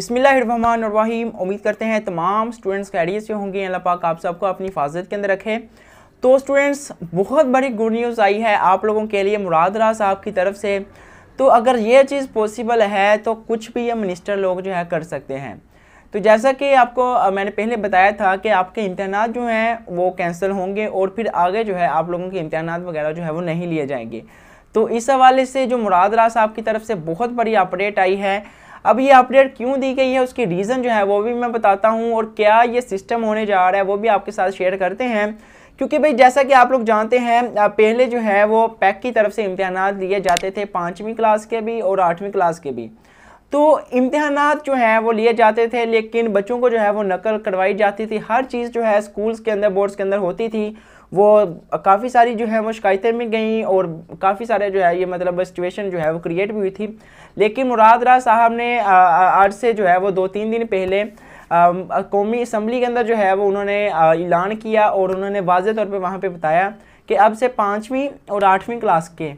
बिसमीम उम्मीद करते हैं तमाम स्टूडेंट्स खैरियत से होंगे अल्लाह पाक आप सबको अपनी हिफाजत के अंदर रखे तो स्टूडेंट्स बहुत बड़ी गुड न्यूज़ आई है आप लोगों के लिए मुराद रहा साहब की तरफ से तो अगर ये चीज़ पॉसिबल है तो कुछ भी ये मिनिस्टर लोग जो है कर सकते हैं तो जैसा कि आपको मैंने पहले बताया था कि आपके इम्तहान जो हैं वो कैंसिल होंगे और फिर आगे जो है आप लोगों के इम्तहान वगैरह जो है वो नहीं लिए जाएंगे तो इस हवाले से जो मुराद रहा साहब की तरफ से बहुत बड़ी अपडेट आई है अब ये अपडेट क्यों दी गई है उसकी रीज़न जो है वो भी मैं बताता हूँ और क्या ये सिस्टम होने जा रहा है वो भी आपके साथ शेयर करते हैं क्योंकि भाई जैसा कि आप लोग जानते हैं पहले जो है वो पैक की तरफ से इम्तहान लिए जाते थे पाँचवीं क्लास के भी और आठवीं क्लास के भी तो इम्तहान जो हैं वो लिए जाते थे लेकिन बच्चों को जो है वो नकल करवाई जाती थी हर चीज़ जो है स्कूल्स के अंदर बोर्ड्स के अंदर होती थी वो काफ़ी सारी जो है वो शिकायतें भी गईं और काफ़ी सारे जो है ये मतलब सिचुएशन जो है वो क्रिएट भी हुई थी लेकिन मुराद राज साहब ने आज से जो है वो दो तीन दिन पहले कौमी इसम्बली के अंदर जो है वो उन्होंने ऐलान किया और उन्होंने वाज तौर पर वहाँ पर बताया कि अब से पाँचवीं और आठवीं क्लास के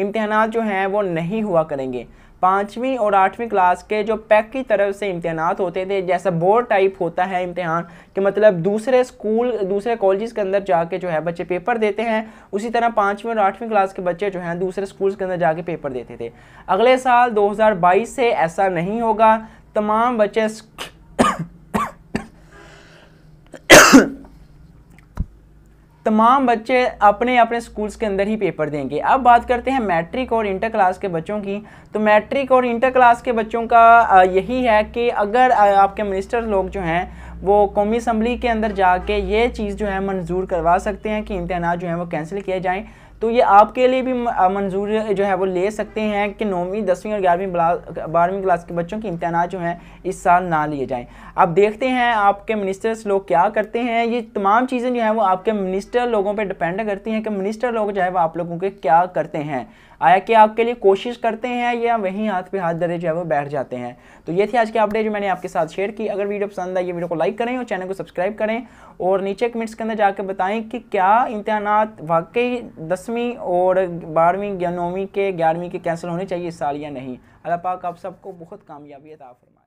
इम्तहान जो हैं वो नहीं हुआ करेंगे पाँचवीं और आठवीं क्लास के जो पैक की तरफ से इम्तहान होते थे जैसा बोर्ड टाइप होता है इम्तहान कि मतलब दूसरे स्कूल दूसरे कॉलेज के अंदर जाके जो है बच्चे पेपर देते हैं उसी तरह पाँचवीं और आठवीं क्लास के बच्चे जो हैं दूसरे स्कूल्स के अंदर जाके पेपर देते थे अगले साल 2022 से ऐसा नहीं होगा तमाम बच्चे तमाम बच्चे अपने अपने स्कूल्स के अंदर ही पेपर देंगे अब बात करते हैं मैट्रिक और इंटर क्लास के बच्चों की तो मैट्रिक और इंटर क्लास के बच्चों का यही है कि अगर आपके मिनिस्टर लोग जो हैं वो कौमी असम्बली के अंदर जाके ये चीज़ जो है मंजूर करवा सकते हैं कि इम्तहाना जो है वो कैंसिल किए जाएँ तो ये आपके लिए भी मंजूर जो है वो ले सकते हैं कि नौवीं दसवीं और ग्यारहवीं बारहवीं क्लास के बच्चों के इम्तहान जो हैं इस साल ना लिए जाएं अब देखते हैं आपके मिनिस्टर्स लोग क्या करते हैं ये तमाम चीज़ें जो हैं वो आपके मिनिस्टर लोगों पे डिपेंड करती हैं कि मिनिस्टर लोग जो है वो आप लोगों के क्या करते हैं आया कि आपके लिए कोशिश करते हैं या वहीं हाथ पे हाथ धरे जो है वो बैठ जाते हैं तो ये थी आज की अपडेट जो मैंने आपके साथ शेयर की अगर वीडियो पसंद आई वीडियो को लाइक करें और चैनल को सब्सक्राइब करें और नीचे कमेंट्स के अंदर जाकर बताएं कि क्या इम्तहान वाकई दसवीं और बारहवीं नौवीं के ग्यारहवीं के कैंसिल होने चाहिए इस साल या नहीं अल्लाह पाक आप सबको बहुत कामयाबी है फरमाए